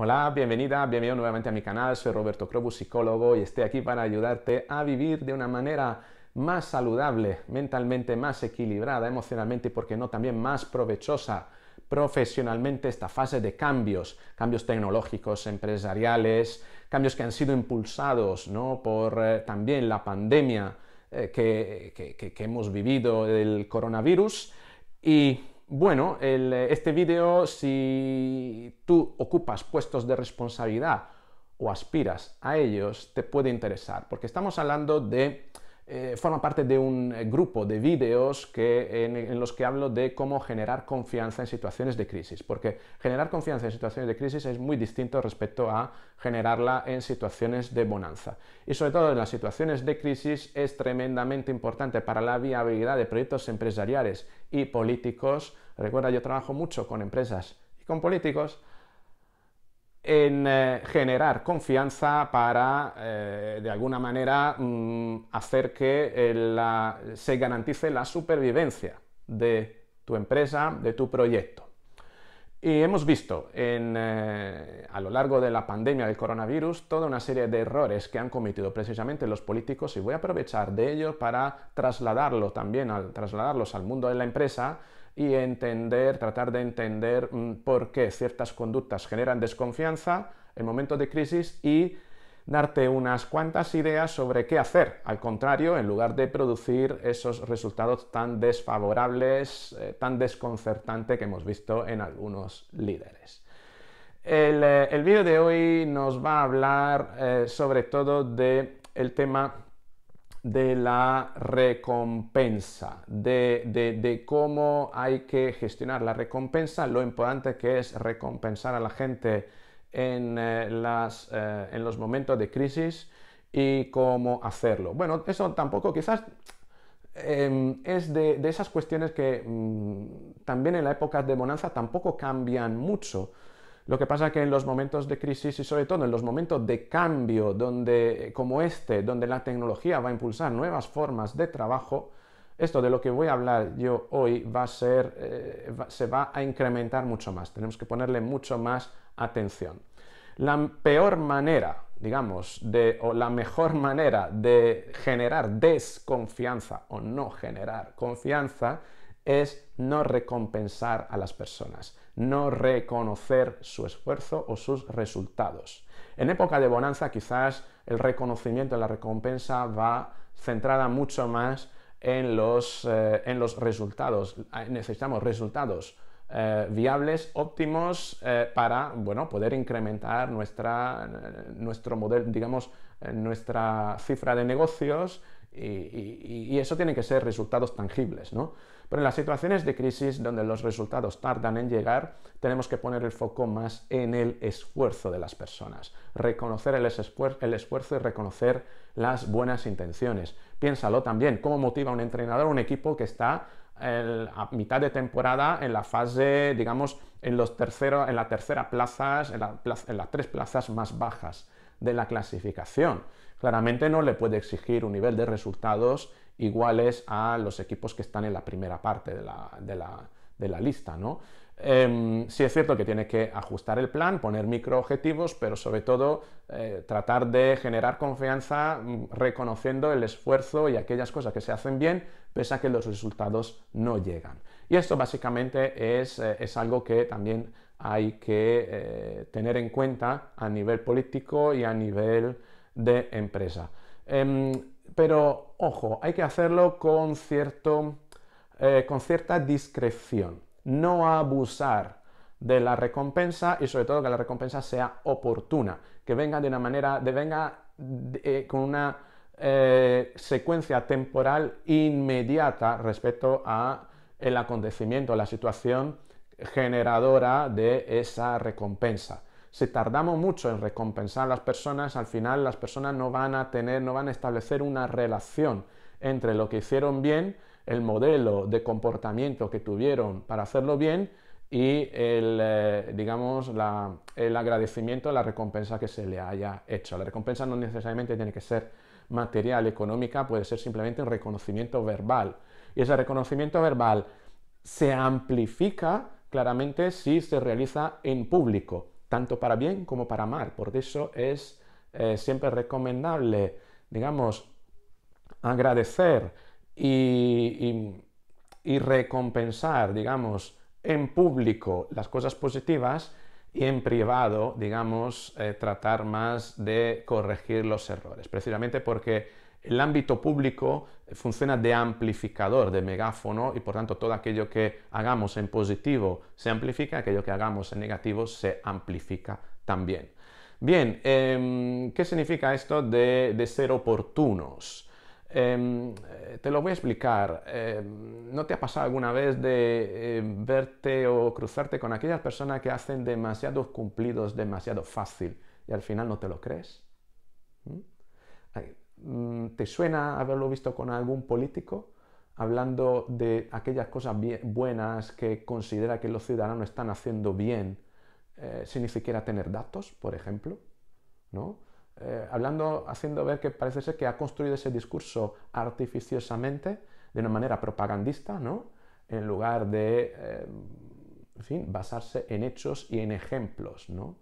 Hola, bienvenida, bienvenido nuevamente a mi canal. Soy Roberto Crobus, psicólogo, y estoy aquí para ayudarte a vivir de una manera más saludable, mentalmente más equilibrada, emocionalmente y, por qué no, también más provechosa profesionalmente esta fase de cambios, cambios tecnológicos, empresariales, cambios que han sido impulsados ¿no? por eh, también la pandemia eh, que, que hemos vivido, el coronavirus. Y bueno, eh, este vídeo, si tú ocupas puestos de responsabilidad o aspiras a ellos, te puede interesar, porque estamos hablando de eh, forma parte de un eh, grupo de vídeos en, los que hablo de cómo generar confianza en situaciones de crisis, porque generar confianza en situaciones de crisis es muy distinto respecto a generarla en situaciones de bonanza. Y sobre todo en las situaciones de crisis es tremendamente importante para la viabilidad de proyectos empresariales y políticos. Recuerda, yo trabajo mucho con empresas y con políticos en eh, generar confianza para, eh, de alguna manera, mm, hacer que eh, se garantice la supervivencia de tu empresa, de tu proyecto. Y hemos visto eh, a lo largo de la pandemia del coronavirus toda una serie de errores que han cometido precisamente los políticos y voy a aprovechar de ello para trasladarlo también al, trasladarlos al mundo de la empresa y entender, tratar de entender mm, por qué ciertas conductas generan desconfianza en momentos de crisis y darte unas cuantas ideas sobre qué hacer, al contrario, en lugar de producir esos resultados tan desfavorables, eh, tan desconcertantes, que hemos visto en algunos líderes. Eh, el, vídeo de hoy nos va a hablar eh, sobre todo del tema de la recompensa, de, cómo hay que gestionar la recompensa, lo importante que es recompensar a la gente eh, eh, en, los momentos de crisis y cómo hacerlo. Bueno, eso tampoco quizás em, es de, esas cuestiones que mm, también en la época de bonanza tampoco cambian mucho. Lo que pasa es que en los momentos de crisis y sobre todo en los momentos de cambio como este, donde la tecnología va a impulsar nuevas formas de trabajo, esto de lo que voy a hablar yo hoy va a ser, eh, se va a incrementar mucho más, tenemos que ponerle mucho más atención. La peor manera, digamos, de, o la mejor manera de generar desconfianza o no generar confianza es no recompensar a las personas, no reconocer su esfuerzo o sus resultados. En época de bonanza quizás el reconocimiento, la recompensa va centrada mucho más eh, en los, resultados. Ah, necesitamos resultados eh, viables, óptimos, eh, para poder incrementar nuestra, nuestro modelo, digamos, nuestra cifra de negocios y, y, eso tiene que ser resultados tangibles, ¿no? Pero en las situaciones de crisis donde los resultados tardan en llegar, tenemos que poner el foco más en el esfuerzo de las personas, reconocer el, esfuerzo y reconocer las buenas intenciones. Piénsalo también, cómo motiva un entrenador a un equipo que está a mitad de temporada en la fase, digamos, en, la tercera plaza, en las tres plazas más bajas de la clasificación. Claramente no le puede exigir un nivel de resultados iguales a los equipos que están en la primera parte de la, lista, ¿no? Em, sí es cierto que tiene que ajustar el plan, poner micro objetivos, pero sobre todo eh, tratar de generar confianza mm, reconociendo el esfuerzo y aquellas cosas que se hacen bien, pese a que los resultados no llegan. Y esto básicamente es, eh, es algo que también hay que eh, tener en cuenta a nivel político y a nivel de empresa. Em, pero ojo, hay que hacerlo con, cierto, eh, con cierta discreción, no abusar de la recompensa y sobre todo que la recompensa sea oportuna, que venga de una manera, que venga eh, con una eh, secuencia temporal inmediata respecto a el acontecimiento, la situación generadora de esa recompensa si tardamos mucho en recompensar a las personas, al final las personas no van a tener, no van a establecer una relación entre lo que hicieron bien, el modelo de comportamiento que tuvieron para hacerlo bien y el, eh, digamos, el agradecimiento, la recompensa que se le haya hecho. La recompensa no necesariamente tiene que ser material, económica, puede ser simplemente un reconocimiento verbal. Y ese reconocimiento verbal se amplifica claramente si se realiza en público tanto para bien como para mal. Por eso es eh, siempre recomendable, digamos, agradecer y, y recompensar, digamos, en público las cosas positivas y en privado, digamos, eh, tratar más de corregir los errores, precisamente porque el ámbito público funciona de amplificador, de megáfono, y por tanto todo aquello que hagamos en positivo se amplifica, aquello que hagamos en negativo se amplifica también. Bien, em, ¿qué significa esto de ser oportunos? Em, eh, te lo voy a explicar. Em, ¿No te ha pasado alguna vez de eh, verte o cruzarte con aquellas personas que hacen demasiados cumplidos demasiado fácil y al final no te lo crees? ¿Mm? Mm, ¿Te suena haberlo visto con algún político? hablando de aquellas cosas buenas que considera que los ciudadanos están haciendo bien eh, sin ni siquiera tener datos, por ejemplo, ¿no? Eh, hablando, haciendo ver que parece ser que ha construido ese discurso artificiosamente, de una manera propagandista, En lugar de, eh, basarse en hechos y en ejemplos, ¿no?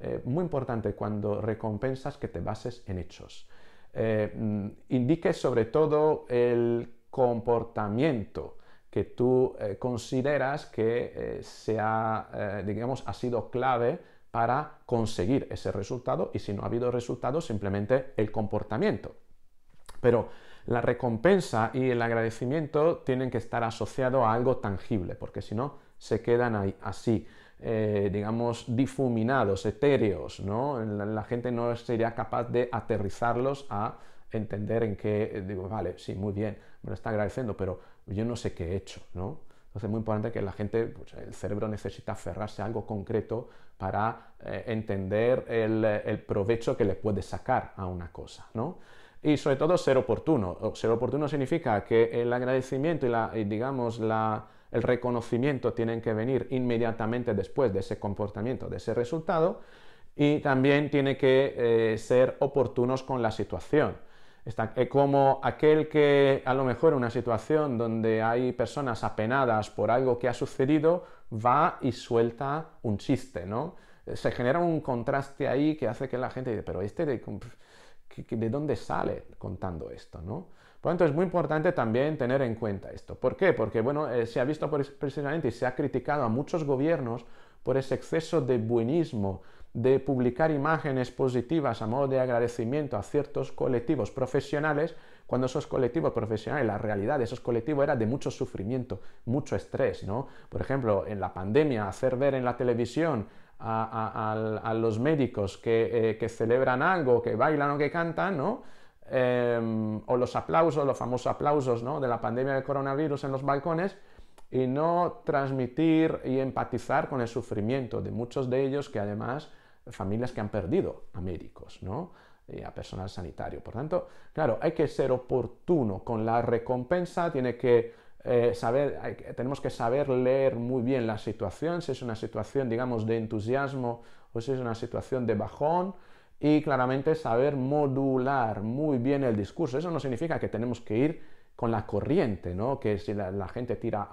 Eh, muy importante cuando recompensas que te bases en hechos. indique sobre todo el comportamiento que tú consideras que ha sido clave para conseguir ese resultado y si no ha habido resultado, simplemente el comportamiento. Pero la recompensa y el agradecimiento tienen que estar asociados a algo tangible, porque si no, se quedan ahí, así, eh, digamos, difuminados, etéreos, ¿no? La, gente no sería capaz de aterrizarlos a entender en qué, eh, digo, vale, sí, muy bien, me lo está agradeciendo, pero yo no sé qué he hecho, ¿no? Entonces es muy importante que la gente, pues, el cerebro necesita aferrarse a algo concreto para eh, entender eh, el, provecho que le puede sacar a una cosa, ¿no? Y sobre todo ser oportuno. Ser oportuno significa que el agradecimiento y, digamos, el reconocimiento tienen que venir inmediatamente después de ese comportamiento, de ese resultado, y también tiene que eh, ser oportunos con la situación. como aquel que a lo mejor en una situación donde hay personas apenadas por algo que ha sucedido, va y suelta un chiste, ¿no? Eh, se genera un contraste ahí que hace que la gente diga pero este de, de dónde sale contando esto, ¿no? Por lo tanto, es muy importante también tener en cuenta esto. ¿Por qué? Porque, bueno, eh, se ha visto precisamente y se ha criticado a muchos gobiernos por ese exceso de buenismo, de publicar imágenes positivas a modo de agradecimiento a ciertos colectivos profesionales, cuando esos colectivos profesionales, la realidad de esos colectivos era de mucho sufrimiento, mucho estrés, ¿no? Por ejemplo, en la pandemia, hacer ver en la televisión a, los médicos eh, que, celebran algo, que bailan o que cantan, ¿no? Em, o los aplausos, los famosos aplausos ¿no? de la pandemia del coronavirus en los balcones, y no transmitir y empatizar con el sufrimiento de muchos de ellos que además familias que han perdido a médicos, ¿no? Y a personal sanitario. Por tanto, claro, hay que ser oportuno con la recompensa, tiene que eh, saber, tenemos que saber leer muy bien la situación, si es una situación, digamos, de entusiasmo o si es una situación de bajón, y claramente saber modular muy bien el discurso. Eso no significa que tenemos que ir con la corriente, ¿no? Que si la, gente tira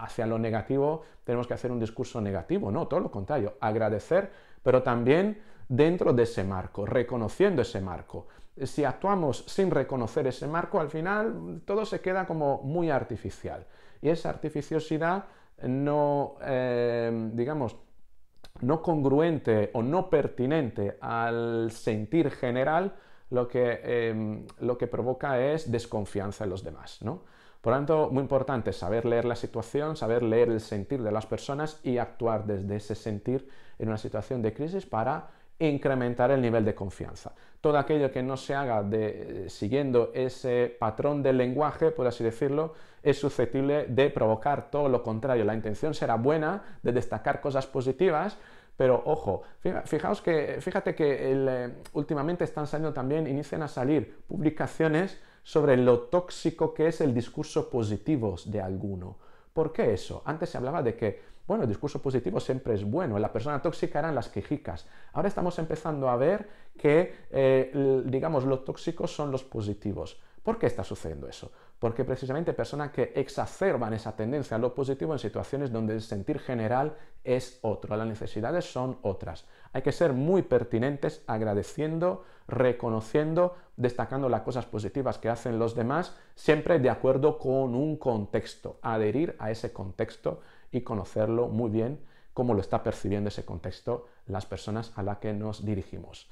hacia lo negativo, tenemos que hacer un discurso negativo. No, todo lo contrario, agradecer pero también dentro de ese marco, reconociendo ese marco. Si actuamos sin reconocer ese marco, al final todo se queda como muy artificial. Y esa artificiosidad no, eh, digamos, no congruente o no pertinente al sentir general, lo que, eh, lo que provoca es desconfianza en los demás, ¿no? Por tanto, muy importante saber leer la situación, saber leer el sentir de las personas y actuar desde ese sentir en una situación de crisis para incrementar el nivel de confianza. Todo aquello que no se haga eh, siguiendo ese patrón del lenguaje, por así decirlo, es susceptible de provocar todo lo contrario. La intención será buena, de destacar cosas positivas, pero ojo, fíjate que eh, últimamente están saliendo también, inician a salir publicaciones sobre lo tóxico que es el discurso positivo de alguno. ¿Por qué eso? Antes se hablaba de que, bueno, el discurso positivo siempre es bueno, la persona tóxica eran las quejicas. Ahora estamos empezando a ver que, eh, digamos, lo tóxicos son los positivos. ¿Por qué está sucediendo eso? porque precisamente personas que exacerban esa tendencia a lo positivo en situaciones donde el sentir general es otro, las necesidades son otras. Hay que ser muy pertinentes agradeciendo, reconociendo, destacando las cosas positivas que hacen los demás, siempre de acuerdo con un contexto, adherir a ese contexto y conocerlo muy bien cómo lo está percibiendo ese contexto las personas a las que nos dirigimos.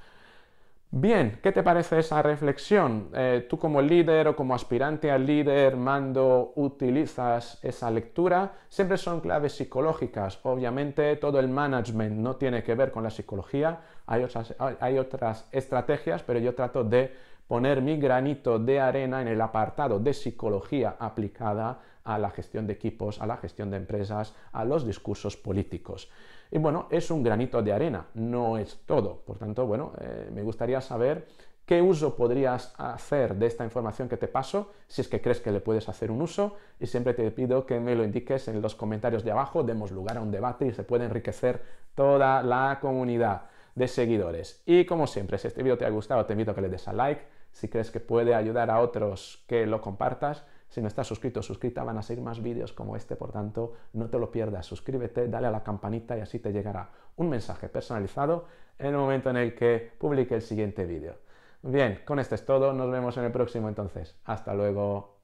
Bien, ¿qué te parece esa reflexión? Eh, tú como líder o como aspirante al líder, mando, utilizas esa lectura. Siempre son claves psicológicas. Obviamente todo el management no tiene que ver con la psicología. hay otras estrategias, pero yo trato de poner mi granito de arena en el apartado de psicología aplicada a la gestión de equipos, a la gestión de empresas, a los discursos políticos. Y bueno, es un granito de arena, no es todo. Por tanto, bueno, eh, me gustaría saber qué uso podrías hacer de esta información que te paso, si es que crees que le puedes hacer un uso, y siempre te pido que me lo indiques en los comentarios de abajo, demos lugar a un debate y se puede enriquecer toda la comunidad de seguidores. Y como siempre, si este vídeo te ha gustado, te invito a que le des a like, si crees que puede ayudar a otros, que lo compartas, si no estás suscrito o suscrita, van a seguir más vídeos como este, por tanto, no te lo pierdas. Suscríbete, dale a la campanita y así te llegará un mensaje personalizado en el momento en el que publique el siguiente vídeo. Bien, con esto es todo. Nos vemos en el próximo entonces. Hasta luego.